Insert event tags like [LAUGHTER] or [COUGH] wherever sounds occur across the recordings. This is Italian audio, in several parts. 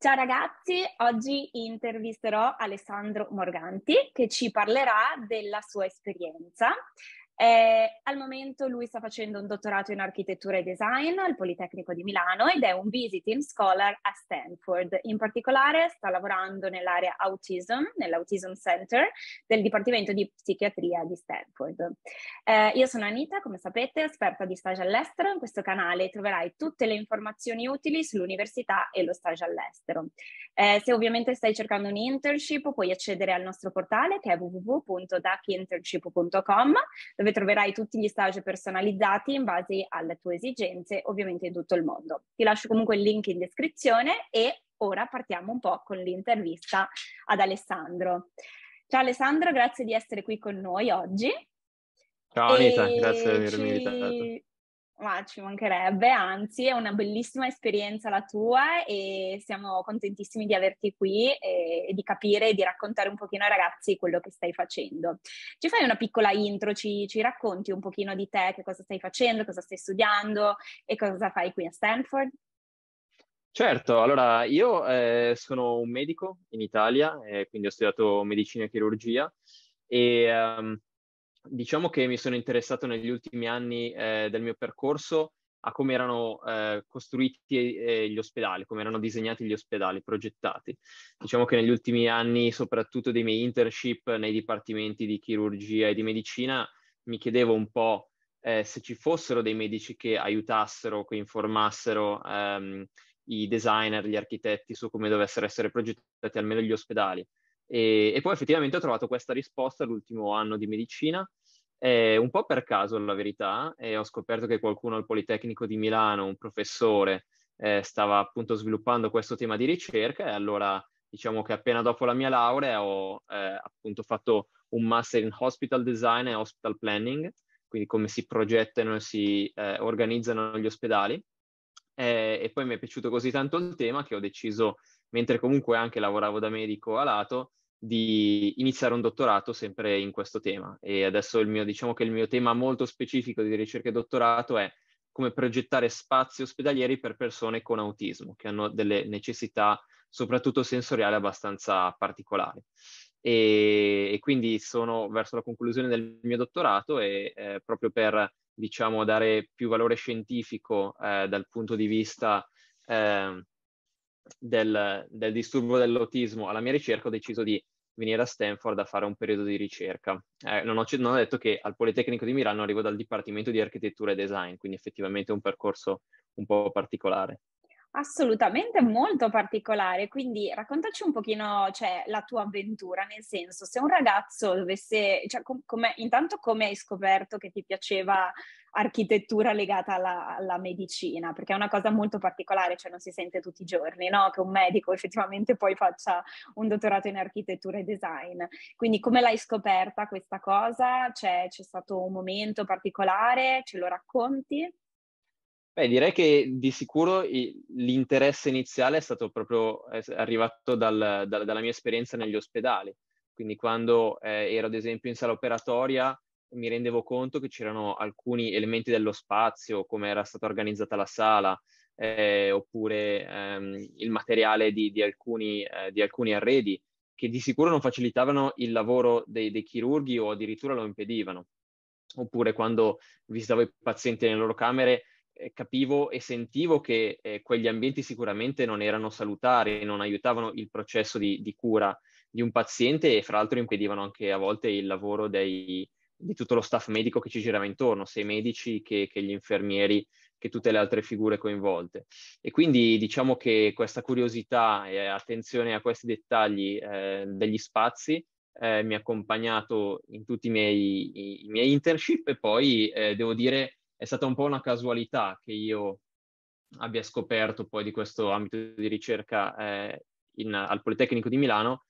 Ciao ragazzi, oggi intervisterò Alessandro Morganti che ci parlerà della sua esperienza eh, al momento lui sta facendo un dottorato in architettura e design al Politecnico di Milano ed è un visiting scholar a Stanford. In particolare sta lavorando nell'area autism, nell'Autism Center del Dipartimento di Psichiatria di Stanford. Eh, io sono Anita, come sapete, esperta di stage all'estero. In questo canale troverai tutte le informazioni utili sull'università e lo stage all'estero. Eh, se ovviamente stai cercando un internship, puoi accedere al nostro portale che è www.duckinternship.com dove dove troverai tutti gli stage personalizzati in base alle tue esigenze, ovviamente in tutto il mondo. Ti lascio comunque il link in descrizione e ora partiamo un po' con l'intervista ad Alessandro. Ciao Alessandro, grazie di essere qui con noi oggi. Ciao Anita, grazie di avermi ci... invitato. Ma ci mancherebbe, anzi è una bellissima esperienza la tua e siamo contentissimi di averti qui e, e, di capire e di raccontare un pochino ai ragazzi quello che stai facendo. Ci fai una piccola intro, ci, ci racconti un pochino di te, che cosa stai facendo, cosa stai studiando e cosa fai qui a Stanford? Certo, allora io eh, sono un medico in Italia, eh, quindi ho studiato medicina e chirurgia e um, diciamo che mi sono interessato negli ultimi anni eh, del mio percorso a come erano eh, costruiti eh, gli ospedali, come erano disegnati gli ospedali, progettati. Diciamo che negli ultimi anni, soprattutto dei miei internship nei dipartimenti di chirurgia e di medicina, mi chiedevo un po' eh, se ci fossero dei medici che aiutassero, che informassero ehm, i designer, gli architetti su come dovessero essere progettati almeno gli ospedali. E, e poi effettivamente ho trovato questa risposta l'ultimo anno di medicina, eh, un po' per caso la verità, eh, ho scoperto che qualcuno al Politecnico di Milano, un professore, eh, stava appunto sviluppando questo tema di ricerca e allora diciamo che appena dopo la mia laurea ho eh, appunto fatto un master in hospital design e hospital planning, quindi come si progettano e si eh, organizzano gli ospedali. e poi mi è piaciuto così tanto il tema che ho deciso mentre comunque anche lavoravo da medico a lato, di iniziare un dottorato sempre in questo tema. E adesso il mio, diciamo che il mio tema molto specifico di ricerca e dottorato è come progettare spazi ospedalieri per persone con autismo, che hanno delle necessità soprattutto sensoriali abbastanza particolari. E, e quindi sono verso la conclusione del mio dottorato e eh, proprio per diciamo, dare più valore scientifico eh, dal punto di vista eh, del, del disturbo dell'autismo alla mia ricerca ho deciso di venire a Stanford a fare un periodo di ricerca. Eh, non, ho, non, ho, detto che al Politecnico di Milano arrivo dal Dipartimento di Architettura e Design, quindi effettivamente è un percorso un po' particolare. Assolutamente molto particolare, quindi raccontaci un pochino cioè, la tua avventura, nel senso se un ragazzo dovesse, cioè, com- come, intanto come hai scoperto che ti piaceva architettura legata alla, alla, medicina, perché è una cosa molto particolare, cioè non si sente tutti i giorni, no? Che un medico effettivamente poi faccia un dottorato in architettura e design. Quindi come l'hai scoperta questa cosa? C'è, c'è stato un momento particolare? Ce lo racconti? Beh, direi che di sicuro l'interesse iniziale è stato proprio è arrivato dal, dal, dalla mia esperienza negli ospedali. Quindi quando eh, ero ad esempio in sala operatoria, mi rendevo conto che c'erano alcuni elementi dello spazio, come era stata organizzata la sala, eh, oppure ehm, il materiale di, di, alcuni, eh, di, alcuni, arredi, che di sicuro non facilitavano il lavoro dei, dei chirurghi o addirittura lo impedivano. Oppure quando visitavo i pazienti nelle loro camere, eh, capivo e sentivo che eh, quegli ambienti sicuramente non erano salutari, non aiutavano il processo di, di, cura di un paziente e fra l'altro impedivano anche a volte il lavoro dei, di tutto lo staff medico che ci girava intorno, sia i medici che, che, gli infermieri, che tutte le altre figure coinvolte. E quindi diciamo che questa curiosità e attenzione a questi dettagli eh, degli spazi eh, mi ha accompagnato in tutti i miei, i, i miei internship e poi eh, devo dire è stata un po' una casualità che io abbia scoperto poi di questo ambito di ricerca eh, in, al Politecnico di Milano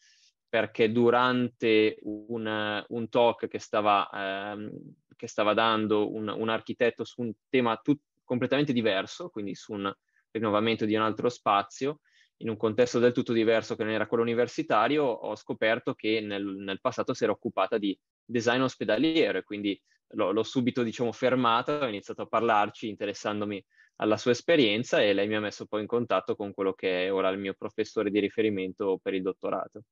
perché durante un, un talk che stava, ehm, che stava dando un, un, architetto su un tema tut- completamente diverso, quindi su un rinnovamento di un altro spazio, in un contesto del tutto diverso che non era quello universitario, ho scoperto che nel, nel passato si era occupata di design ospedaliero e quindi l'ho, l'ho subito diciamo, fermata, ho iniziato a parlarci interessandomi alla sua esperienza e lei mi ha messo poi in contatto con quello che è ora il mio professore di riferimento per il dottorato.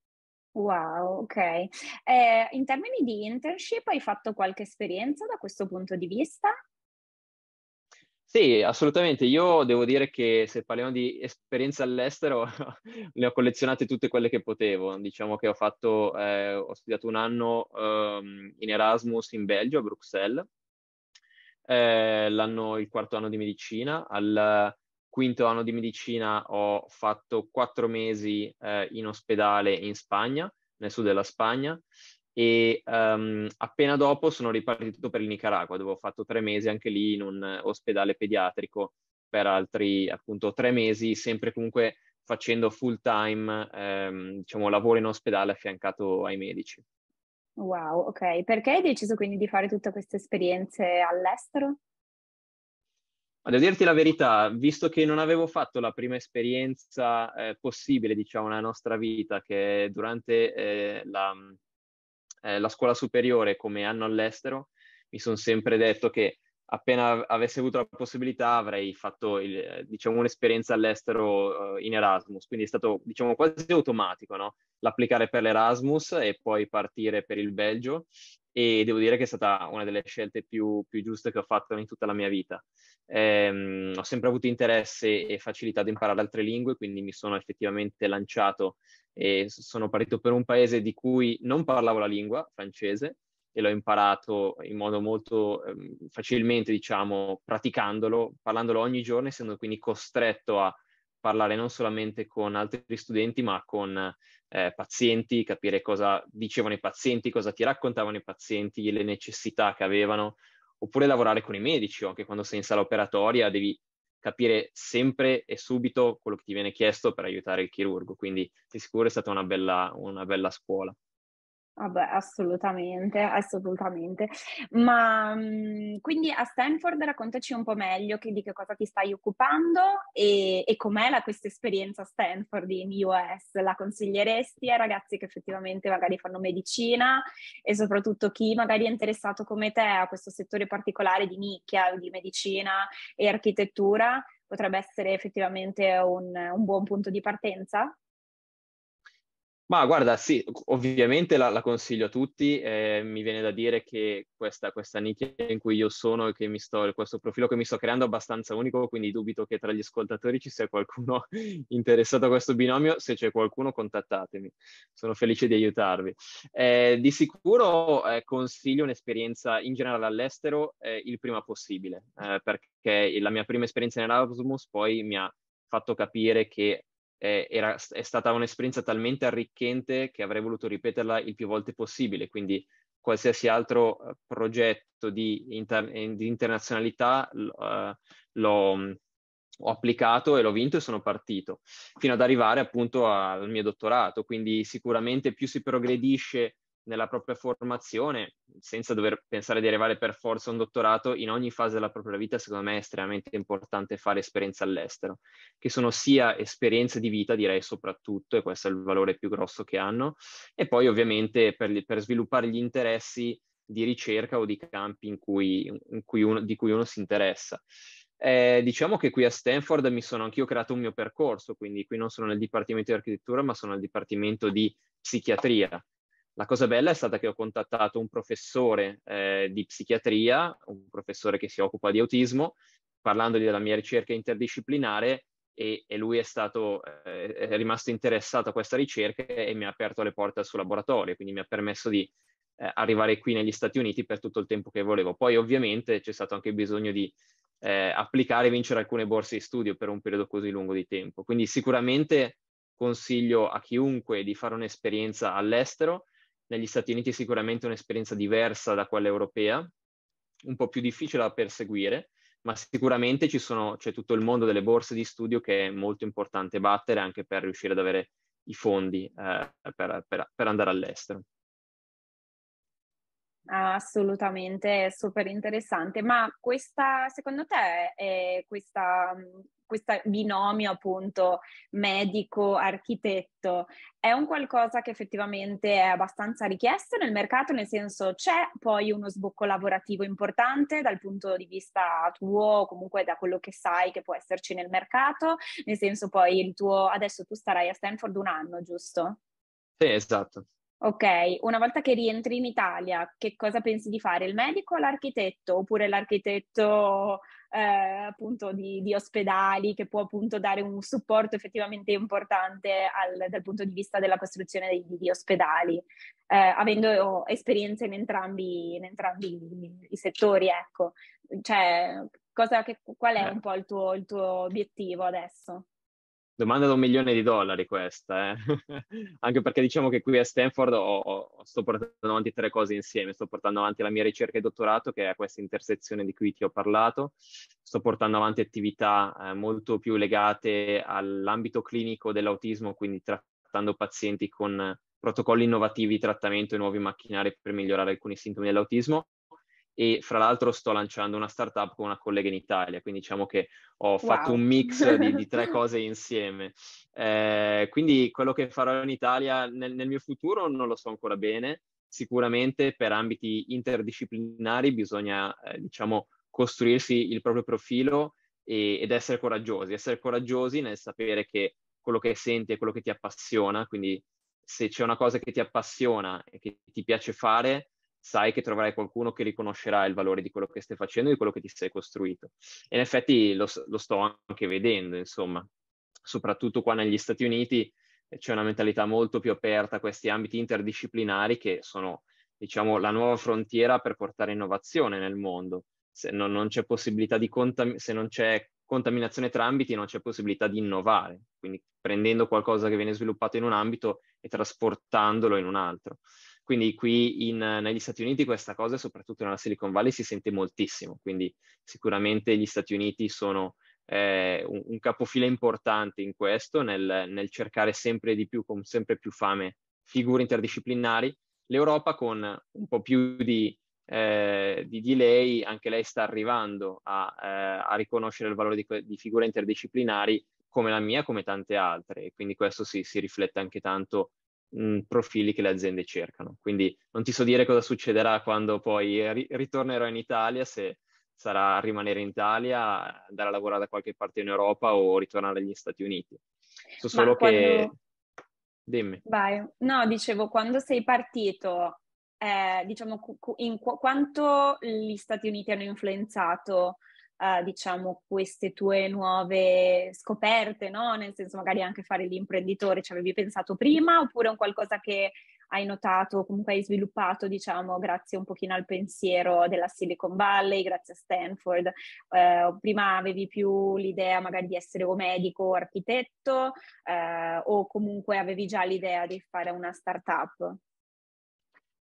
Wow, ok. Eh, in termini di internship hai fatto qualche esperienza da questo punto di vista? Sì, assolutamente. Io devo dire che se parliamo di esperienze all'estero, [LAUGHS] ne ho collezionate tutte quelle che potevo. Diciamo che ho, fatto, eh, ho studiato un anno um, in Erasmus in Belgio, a Bruxelles, eh, l'anno, il quarto anno di medicina, al quinto anno di medicina ho fatto quattro mesi eh, in ospedale in Spagna, nel sud della Spagna, e um, appena dopo sono ripartito per il Nicaragua, dove ho fatto tre mesi anche lì in un ospedale pediatrico per altri appunto tre mesi, sempre comunque facendo full time, ehm, diciamo, lavoro in ospedale affiancato ai medici. Wow, ok. Perché hai deciso quindi di fare tutte queste esperienze all'estero? Ma devo dirti la verità, visto che non avevo fatto la prima esperienza eh, possibile, diciamo, nella nostra vita, che è durante eh, la, eh, la, scuola superiore come anno all'estero, mi sono sempre detto che appena avessi avuto la possibilità avrei fatto, il, diciamo, un'esperienza all'estero eh, in Erasmus. Quindi è stato, diciamo, quasi automatico, no? L'applicare per l'Erasmus e poi partire per il Belgio e devo dire che è stata una delle scelte più, più giuste che ho fatto in tutta la mia vita. Ehm, ho sempre avuto interesse e facilità ad imparare altre lingue, quindi mi sono effettivamente lanciato e sono partito per un paese di cui non parlavo la lingua francese e l'ho imparato in modo molto ehm, facilmente, diciamo, praticandolo, parlandolo ogni giorno, essendo quindi costretto a parlare non solamente con altri studenti, ma con eh, pazienti, capire cosa dicevano i pazienti, cosa ti raccontavano i pazienti, le necessità che avevano, oppure lavorare con i medici, anche quando sei in sala operatoria devi capire sempre e subito quello che ti viene chiesto per aiutare il chirurgo, quindi di sicuro è stata una bella, una bella scuola. Vabbè, assolutamente, assolutamente. Ma mhmm, quindi a Stanford raccontaci un po' meglio che, di che cosa ti stai occupando e, e com'è la, questa esperienza a Stanford in US. La consiglieresti ai ragazzi che effettivamente magari fanno medicina e soprattutto chi magari è interessato come te a questo settore particolare di nicchia, di medicina e architettura, potrebbe essere effettivamente un, un buon punto di partenza? Ma guarda, sì, ovviamente la, la consiglio a tutti, eh, mi viene da dire che questa, questa nicchia in cui io sono e sto, questo profilo che mi sto creando è abbastanza unico, quindi dubito che tra gli ascoltatori ci sia qualcuno [LAUGHS] interessato a questo binomio, se c'è qualcuno contattatemi, sono felice di aiutarvi. Eh, di sicuro eh, consiglio un'esperienza in generale all'estero eh, il prima possibile, eh, perché la mia prima esperienza in Erasmus poi mi ha fatto capire che eh, era, è stata un'esperienza talmente arricchente che avrei voluto ripeterla il più volte possibile, quindi qualsiasi altro eh, progetto di, inter, eh, di internazionalità uh, l'ho, mm, ho applicato e l'ho vinto e sono partito, fino ad arrivare appunto al mio dottorato. Quindi sicuramente più si progredisce nella propria formazione, senza dover pensare di arrivare per forza a un dottorato, in ogni fase della propria vita, secondo me è estremamente importante fare esperienze all'estero, che sono sia esperienze di vita, direi soprattutto, e questo è il valore più grosso che hanno, e poi ovviamente per, per sviluppare gli interessi di ricerca o di campi in cui, in cui uno, di cui uno si interessa. Eh, diciamo che qui a Stanford mi sono anch'io creato un mio percorso, quindi qui non sono nel Dipartimento di Architettura, ma sono nel Dipartimento di Psichiatria la cosa bella è stata che ho contattato un professore eh, di psichiatria, un professore che si occupa di autismo, parlandogli della mia ricerca interdisciplinare e, e lui è, stato, eh, è rimasto interessato a questa ricerca e mi ha aperto le porte al suo laboratorio, quindi mi ha permesso di eh, arrivare qui negli Stati Uniti per tutto il tempo che volevo. Poi ovviamente c'è stato anche bisogno di eh, applicare e vincere alcune borse di studio per un periodo così lungo di tempo. Quindi sicuramente consiglio a chiunque di fare un'esperienza all'estero, negli Stati Uniti è sicuramente un'esperienza diversa da quella europea, un po' più difficile da perseguire, ma sicuramente sono, c'è tutto il mondo delle borse di studio che è molto importante battere anche per riuscire ad avere i fondi eh, per, per, per andare all'estero. Assolutamente, è super interessante. Ma questa, secondo te, è questa, questo binomio appunto medico-architetto è un qualcosa che effettivamente è abbastanza richiesto nel mercato, nel senso c'è poi uno sbocco lavorativo importante dal punto di vista tuo o comunque da quello che sai che può esserci nel mercato, nel senso poi il tuo, adesso tu starai a Stanford un anno, giusto? Sì, esatto. Ok, una volta che rientri in Italia, che cosa pensi di fare? Il medico o l'architetto? Oppure l'architetto eh, appunto di, di, ospedali che può appunto dare un supporto effettivamente importante al, dal punto di vista della costruzione di, di ospedali, eh, avendo oh, esperienze in entrambi, in entrambi, i settori, ecco. Cioè, cosa che, qual è eh. un po' il tuo, il tuo obiettivo adesso? Domanda da un milione di dollari questa, eh? [LAUGHS] anche perché diciamo che qui a Stanford ho, ho, sto portando avanti tre cose insieme, sto portando avanti la mia ricerca di dottorato che è a questa intersezione di cui ti ho parlato, sto portando avanti attività eh, molto più legate all'ambito clinico dell'autismo, quindi trattando pazienti con protocolli innovativi di trattamento e nuovi macchinari per migliorare alcuni sintomi dell'autismo e fra l'altro sto lanciando una startup con una collega in Italia, quindi diciamo che ho fatto un mix di, di, tre [LAUGHS] cose insieme. Eh, quindi quello che farò in Italia nel, nel mio futuro non lo so ancora bene, sicuramente per ambiti interdisciplinari bisogna, eh, diciamo, costruirsi il proprio profilo e, ed essere coraggiosi, essere coraggiosi nel sapere che quello che senti è quello che ti appassiona, quindi se c'è una cosa che ti appassiona e che ti piace fare, sai che troverai qualcuno che riconoscerà il valore di quello che stai facendo, e di quello che ti sei costruito. E in effetti lo, lo sto anche vedendo, insomma, soprattutto qua negli Stati Uniti eh, c'è una mentalità molto più aperta a questi ambiti interdisciplinari che sono, diciamo, la nuova frontiera per portare innovazione nel mondo. Se non, non c'è possibilità di contam- se non c'è contaminazione tra ambiti, non c'è possibilità di innovare. Quindi prendendo qualcosa che viene sviluppato in un ambito e trasportandolo in un altro. Quindi qui in, negli Stati Uniti questa cosa, soprattutto nella Silicon Valley, si sente moltissimo. Quindi sicuramente gli Stati Uniti sono eh, un, un, capofila importante in questo, nel, nel, cercare sempre di più, con sempre più fame, figure interdisciplinari. L'Europa con un po' più di, eh, di delay, anche lei sta arrivando a, eh, a riconoscere il valore di, di, figure interdisciplinari come la mia, come tante altre, e quindi questo si, si riflette anche tanto mh, mm, profili che le aziende cercano. Quindi non ti so dire cosa succederà quando poi ri- ritornerò in Italia, se sarà rimanere in Italia, andare a lavorare da qualche parte in Europa o ritornare negli Stati Uniti. So solo quando... che... Dimmi. Vai. No, dicevo, quando sei partito, eh, diciamo, in qu- quanto gli Stati Uniti hanno influenzato uh, diciamo, queste tue nuove scoperte, no? Nel senso magari anche fare l'imprenditore, ci avevi pensato prima oppure un qualcosa che hai notato, comunque hai sviluppato, diciamo, grazie un pochino al pensiero della Silicon Valley, grazie a Stanford. Eh, prima avevi più l'idea magari di essere o medico o architetto eh, o comunque avevi già l'idea di fare una startup?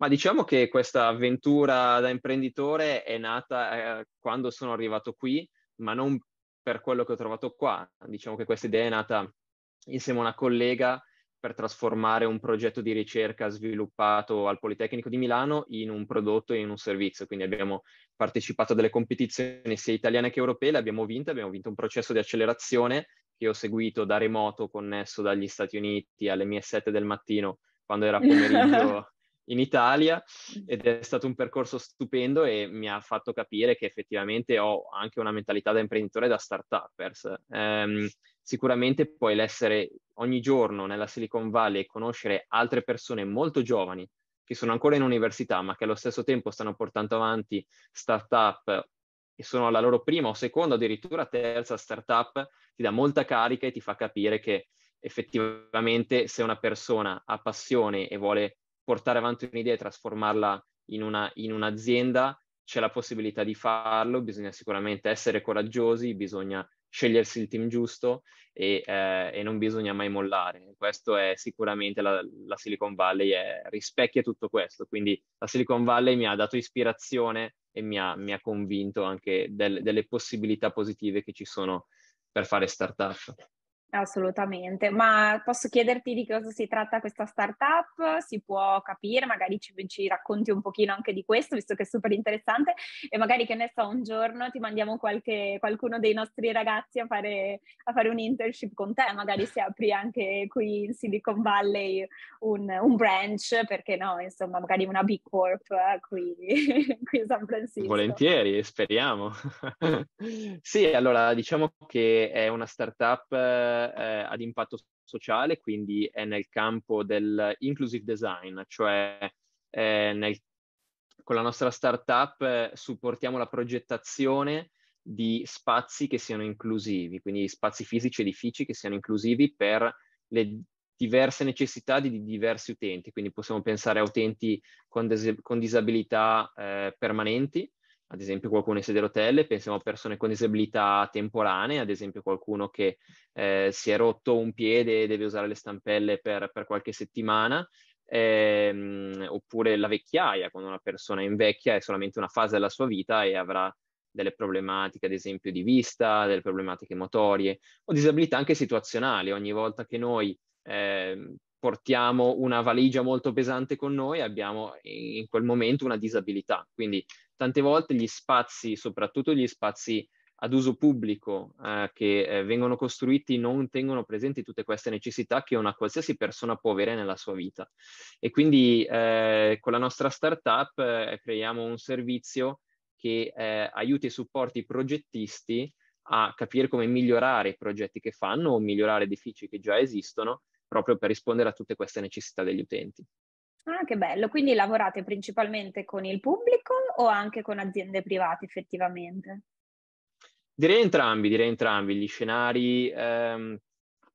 Ma diciamo che questa avventura da imprenditore è nata eh, quando sono arrivato qui, ma non per quello che ho trovato qua. Diciamo che questa idea è nata insieme a una collega per trasformare un progetto di ricerca sviluppato al Politecnico di Milano in un prodotto e in un servizio. Quindi abbiamo partecipato a delle competizioni sia italiane che europee, le abbiamo vinte, abbiamo vinto un processo di accelerazione che ho seguito da remoto connesso dagli Stati Uniti alle mie 7 del mattino quando era pomeriggio [LAUGHS] [LAUGHS] in Italia mm. ed è stato un percorso stupendo e mi ha fatto capire che effettivamente ho anche una mentalità da imprenditore e da start-uppers. Ehm, sicuramente poi l'essere ogni giorno nella Silicon Valley e conoscere altre persone molto giovani che sono ancora in università ma che allo stesso tempo stanno portando avanti start-up e sono la loro prima o seconda, addirittura terza start-up, ti dà molta carica e ti fa capire che effettivamente se una persona ha passione e vuole portare avanti un'idea e trasformarla in, una, in un'azienda, c'è la possibilità di farlo, bisogna sicuramente essere coraggiosi, bisogna scegliersi il team giusto e, eh, e non bisogna mai mollare. Questo è sicuramente la, la Silicon Valley, è, rispecchia tutto questo. Quindi la Silicon Valley mi ha dato ispirazione e mi ha, mi ha convinto anche del, delle possibilità positive che ci sono per fare startup. Assolutamente, ma posso chiederti di cosa si tratta questa startup? Si può capire, magari ci, ci, racconti un pochino anche di questo, visto che è super interessante, e magari che ne so, un giorno ti mandiamo qualche, qualcuno dei nostri ragazzi a fare, a fare, un internship con te, magari si apri anche qui in Silicon Valley un, un branch, perché no, insomma, magari una big Corp eh, qui, [LAUGHS] qui a San Francisco. Volentieri, speriamo. [LAUGHS] sì, allora diciamo che è una startup eh, eh, ad impatto sociale, quindi è nel campo del inclusive design, cioè eh, nel, con la nostra startup eh, supportiamo la progettazione di spazi che siano inclusivi, quindi spazi fisici, edifici che siano inclusivi per le diverse necessità di diversi utenti, quindi possiamo pensare a utenti con, des- con disabilità eh, permanenti, ad esempio qualcuno in sede a rotelle, pensiamo a persone con disabilità temporanee, ad esempio qualcuno che eh, si è rotto un piede e deve usare le stampelle per, per qualche settimana, ehm, oppure la vecchiaia, quando una persona invecchia è solamente una fase della sua vita e avrà delle problematiche, ad esempio, di vista, delle problematiche motorie, o disabilità anche situazionali. Ogni volta che noi eh, portiamo una valigia molto pesante con noi, abbiamo in quel momento una disabilità. Quindi tante volte gli spazi, soprattutto gli spazi ad uso pubblico eh, che eh, vengono costruiti non tengono presenti tutte queste necessità che una qualsiasi persona può avere nella sua vita. E quindi eh, con la nostra startup eh, creiamo un servizio che eh, aiuti e supporti i progettisti a capire come migliorare i progetti che fanno o migliorare edifici che già esistono proprio per rispondere a tutte queste necessità degli utenti. Ah, che bello. Quindi lavorate principalmente con il pubblico o anche con aziende private effettivamente? Direi entrambi, direi entrambi. Gli scenari ehm,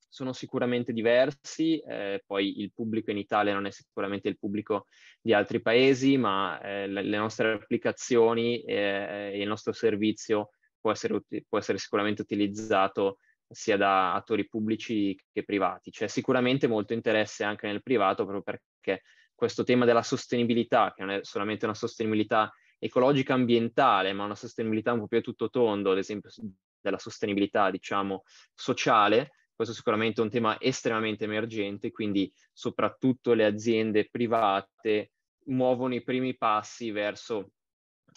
sono sicuramente diversi, eh, poi il pubblico in Italia non è sicuramente il pubblico di altri paesi, ma eh, le nostre applicazioni eh, e il nostro servizio può essere, può essere sicuramente utilizzato sia da attori pubblici che privati. C'è sicuramente molto interesse anche nel privato proprio perché questo tema della sostenibilità, che non è solamente una sostenibilità ecologica ambientale, ma una sostenibilità un po' più a tutto tondo, ad esempio della sostenibilità, diciamo, sociale. Questo è sicuramente un tema estremamente emergente, quindi soprattutto le aziende private muovono i primi passi verso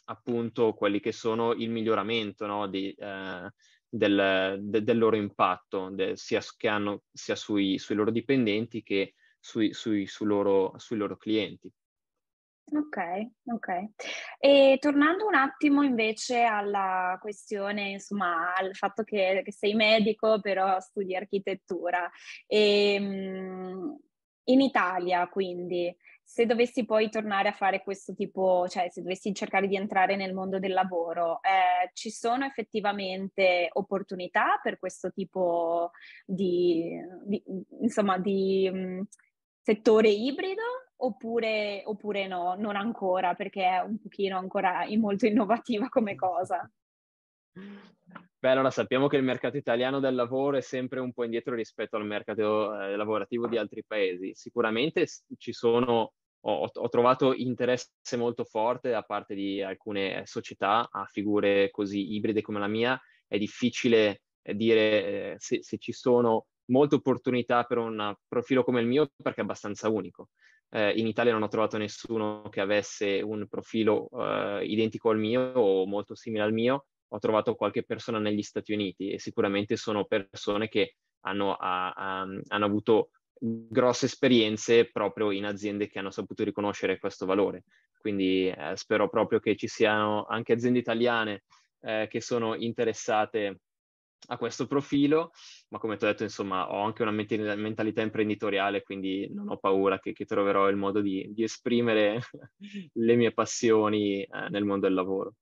appunto quelli che sono il miglioramento no, di, eh, del, de, del, loro impatto, de, sia, hanno, sia sui, sui, loro dipendenti che sui, sui, su loro, sui loro clienti. Ok, ok. E tornando un attimo invece alla questione, insomma, al fatto che, che sei medico, però studi architettura. E, ehm, in Italia, quindi, se dovessi poi tornare a fare questo tipo, cioè se dovessi cercare di entrare nel mondo del lavoro, eh, ci sono effettivamente opportunità per questo tipo di, di insomma, di... Mh, mm, settore ibrido oppure, oppure no, non ancora perché è un pochino ancora molto innovativa come cosa? Beh, allora sappiamo che il mercato italiano del lavoro è sempre un po' indietro rispetto al mercato eh, lavorativo di altri paesi. Sicuramente ci sono, ho, ho, trovato interesse molto forte da parte di alcune società a figure così ibride come la mia. È difficile eh, dire eh, se, se, ci sono molte opportunità per un profilo come il mio perché è abbastanza unico. Eh, in Italia non ho trovato nessuno che avesse un profilo eh, identico al mio o molto simile al mio. Ho trovato qualche persona negli Stati Uniti e sicuramente sono persone che hanno, a, a, hanno avuto grosse esperienze proprio in aziende che hanno saputo riconoscere questo valore. Quindi eh, spero proprio che ci siano anche aziende italiane eh, che sono interessate a questo profilo ma come ti ho detto, insomma, ho anche una mentalità imprenditoriale, quindi non ho paura che, che troverò il modo di, di esprimere [LAUGHS] le mie passioni eh, nel mondo del lavoro.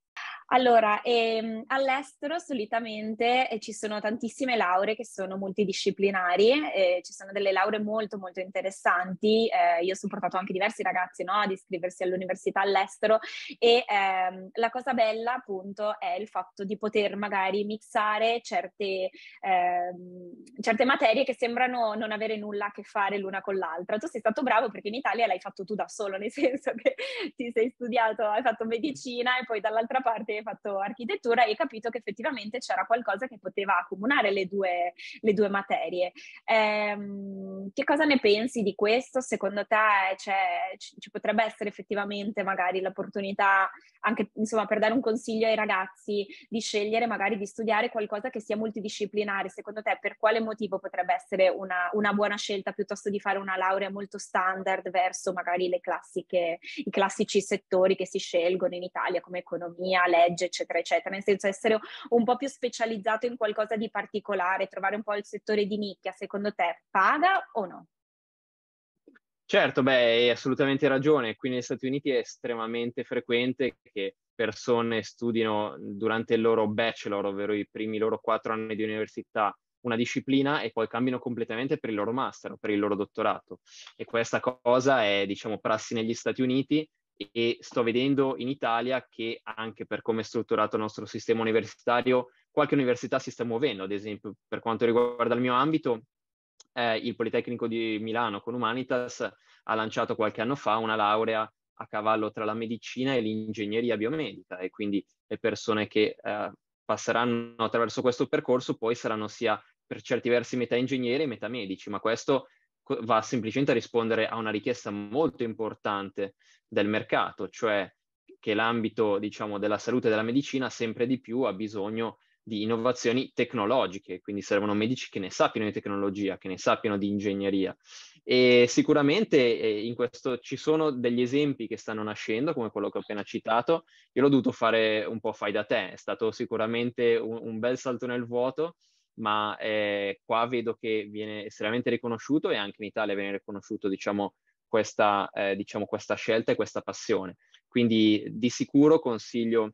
Allora, ehm, all'estero solitamente eh, ci sono tantissime lauree che sono multidisciplinari, eh, ci sono delle lauree molto molto interessanti, eh, io ho supportato anche diversi ragazzi no, ad iscriversi all'università all'estero e ehm, la cosa bella appunto è il fatto di poter magari mixare certe, ehm, certe materie che sembrano non avere nulla a che fare l'una con l'altra. Tu sei stato bravo perché in Italia l'hai fatto tu da solo, nel [LAUGHS] senso che ti sei studiato, hai fatto medicina e poi dall'altra parte fatto architettura e hai capito che effettivamente c'era qualcosa che poteva accomunare le due, le due materie. Ehm, che cosa ne pensi di questo? Secondo te cioè, c- ci potrebbe essere effettivamente magari l'opportunità, anche insomma, per dare un consiglio ai ragazzi, di scegliere magari di studiare qualcosa che sia multidisciplinare? Secondo te per quale motivo potrebbe essere una, una buona scelta piuttosto di fare una laurea molto standard verso magari le classiche, i classici settori che si scelgono in Italia come economia, legge? legge, eccetera, eccetera. Nel senso essere un po' più specializzato in qualcosa di particolare, trovare un po' il settore di nicchia, secondo te paga o no? Certo, beh, hai assolutamente ragione. Qui negli Stati Uniti è estremamente frequente che persone studino durante il loro bachelor, ovvero i primi loro quattro anni di università, una disciplina e poi cambino completamente per il loro master, per il loro dottorato. E questa cosa è, diciamo, prassi negli Stati Uniti e sto vedendo in Italia che anche per come è strutturato il nostro sistema universitario, qualche università si sta muovendo, ad esempio per quanto riguarda il mio ambito, eh, il Politecnico di Milano con Humanitas ha lanciato qualche anno fa una laurea a cavallo tra la medicina e l'ingegneria biomedica e quindi le persone che eh, passeranno attraverso questo percorso poi saranno sia per certi versi metà ingegneri e metà medici, ma questo va semplicemente a rispondere a una richiesta molto importante del mercato, cioè che l'ambito diciamo, della salute e della medicina sempre di più ha bisogno di innovazioni tecnologiche, quindi servono medici che ne sappiano di tecnologia, che ne sappiano di ingegneria. E sicuramente eh, in questo ci sono degli esempi che stanno nascendo, come quello che ho appena citato. Io l'ho dovuto fare un po' fai da te, è stato sicuramente un, un bel salto nel vuoto, ma eh, qua vedo che viene estremamente riconosciuto e anche in Italia viene riconosciuto, diciamo, questa, eh, diciamo, questa scelta e questa passione. Quindi di sicuro consiglio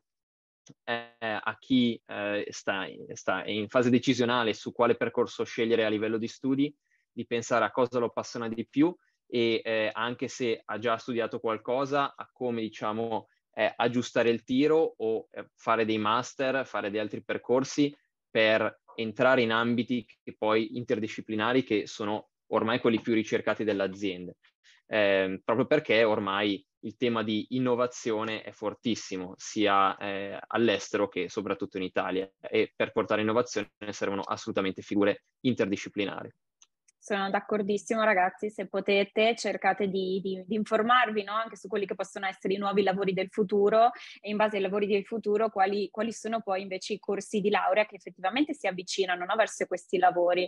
eh, a chi eh, sta, sta in fase decisionale su quale percorso scegliere a livello di studi, di pensare a cosa lo appassiona di più e eh, anche se ha già studiato qualcosa, a come diciamo eh, aggiustare il tiro o eh, fare dei master, fare degli altri percorsi per entrare in ambiti che poi interdisciplinari che sono ormai quelli più ricercati delle aziende, eh, proprio perché ormai il tema di innovazione è fortissimo, sia eh, all'estero che soprattutto in Italia, e per portare innovazione servono assolutamente figure interdisciplinari. Sono d'accordissimo ragazzi, se potete cercate di, di, di informarvi no? anche su quelli che possono essere i nuovi lavori del futuro e in base ai lavori del futuro quali, quali sono poi invece i corsi di laurea che effettivamente si avvicinano no? verso questi lavori,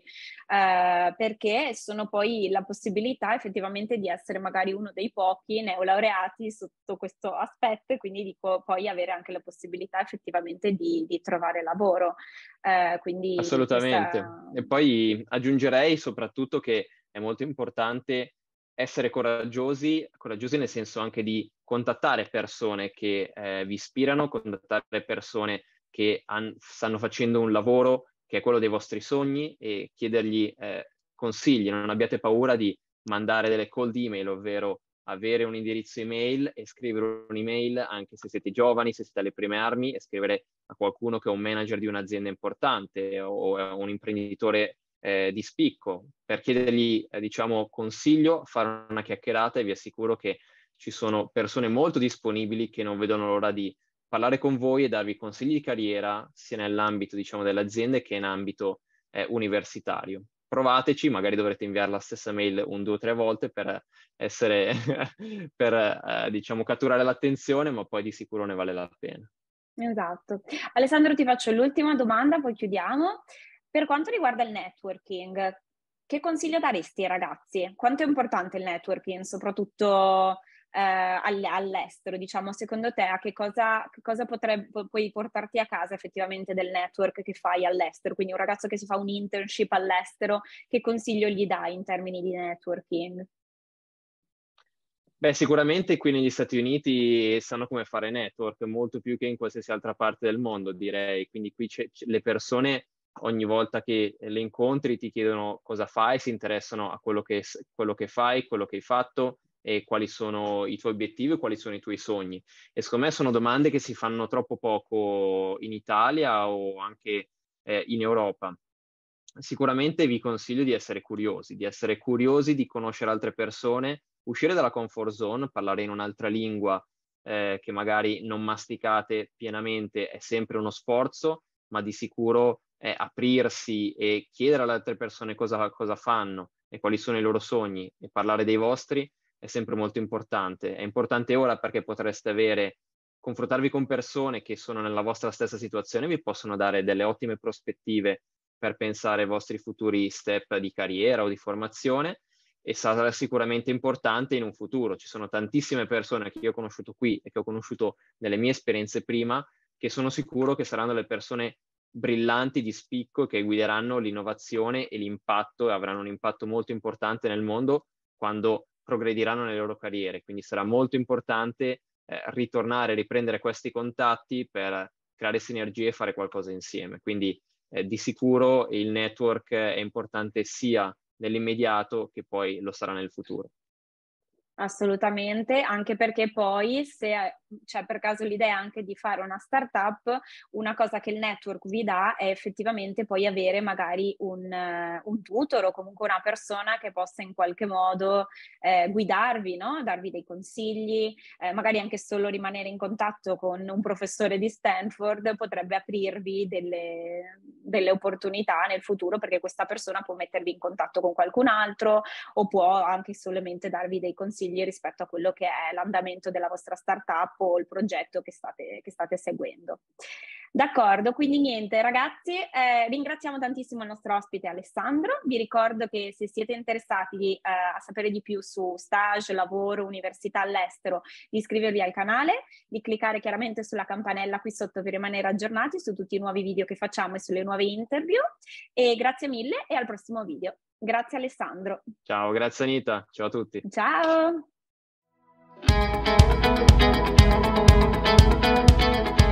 eh, perché sono poi la possibilità effettivamente di essere magari uno dei pochi neolaureati sotto questo aspetto e quindi dico poi avere anche la possibilità effettivamente di, di trovare lavoro. Eh, quindi Assolutamente. Questa... E poi aggiungerei soprattutto soprattutto che è molto importante essere coraggiosi, coraggiosi nel senso anche di contattare persone che eh, vi ispirano, contattare persone che han, stanno facendo un lavoro che è quello dei vostri sogni e chiedergli eh, consigli. Non abbiate paura di mandare delle cold email, ovvero avere un indirizzo email e scrivere un'email anche se siete giovani, se siete alle prime armi e scrivere a qualcuno che è un manager di un'azienda importante o un imprenditore eh, di spicco per chiedergli, eh, diciamo, consiglio, fare una chiacchierata e vi assicuro che ci sono persone molto disponibili che non vedono l'ora di parlare con voi e darvi consigli di carriera sia nell'ambito, diciamo, dell'azienda che in ambito eh, universitario. Provateci, magari dovrete inviare la stessa mail un, due o tre volte per essere, [LAUGHS] per, eh, diciamo, catturare l'attenzione, ma poi di sicuro ne vale la pena. Esatto. Alessandro, ti faccio l'ultima domanda, poi chiudiamo. Per quanto riguarda il networking, che consiglio daresti ai ragazzi? Quanto è importante il networking, soprattutto eh, all'estero? Diciamo, secondo te, a che cosa, che cosa potrebbe, puoi portarti a casa effettivamente del network che fai all'estero? Quindi un ragazzo che si fa un internship all'estero, che consiglio gli dai in termini di networking? Beh, sicuramente qui negli Stati Uniti sanno come fare network, molto più che in qualsiasi altra parte del mondo, direi. Quindi qui c- c- le persone ogni volta che eh, le incontri ti chiedono cosa fai, si interessano a quello che, quello che fai, quello che hai fatto e quali sono i tuoi obiettivi e quali sono i tuoi sogni. E secondo me sono domande che si fanno troppo poco in Italia o anche eh, in Europa. Sicuramente vi consiglio di essere curiosi, di essere curiosi di conoscere altre persone, uscire dalla comfort zone, parlare in un'altra lingua eh, che magari non masticate pienamente è sempre uno sforzo, ma di sicuro eh, aprirsi e chiedere alle altre persone cosa, cosa fanno e quali sono i loro sogni e parlare dei vostri è sempre molto importante. È importante ora perché potreste avere confrontarvi con persone che sono nella vostra stessa situazione vi possono dare delle ottime prospettive per pensare ai vostri futuri step di carriera o di formazione e sarà sicuramente importante in un futuro. Ci sono tantissime persone che io ho conosciuto qui e che ho conosciuto nelle mie esperienze prima che sono sicuro che saranno le persone brillanti di spicco che guideranno l'innovazione e l'impatto e avranno un impatto molto importante nel mondo quando progrediranno nelle loro carriere. Quindi sarà molto importante eh, ritornare, riprendere questi contatti per creare sinergie e fare qualcosa insieme. Quindi eh, di sicuro il network è importante sia nell'immediato che poi lo sarà nel futuro. Assolutamente, anche perché poi se c'è cioè, per caso l'idea anche di fare una startup, una cosa che il network vi dà è effettivamente poi avere magari un, eh, un tutor o comunque una persona che possa in qualche modo eh, guidarvi, no? darvi dei consigli, eh, magari anche solo rimanere in contatto con un professore di Stanford potrebbe aprirvi delle, delle opportunità nel futuro perché questa persona può mettervi in contatto con qualcun altro o può anche solamente darvi dei consigli rispetto a quello che è l'andamento della vostra startup o il progetto che state, che state seguendo. D'accordo, quindi niente ragazzi, eh, ringraziamo tantissimo il nostro ospite Alessandro, vi ricordo che se siete interessati eh, a sapere di più su stage, lavoro, università all'estero, di iscrivervi al canale, di cliccare chiaramente sulla campanella qui sotto per rimanere aggiornati su tutti i nuovi video che facciamo e sulle nuove interview e grazie mille e al prossimo video. Grazie Alessandro. Ciao, grazie Anita, ciao a tutti. Ciao. Thank you.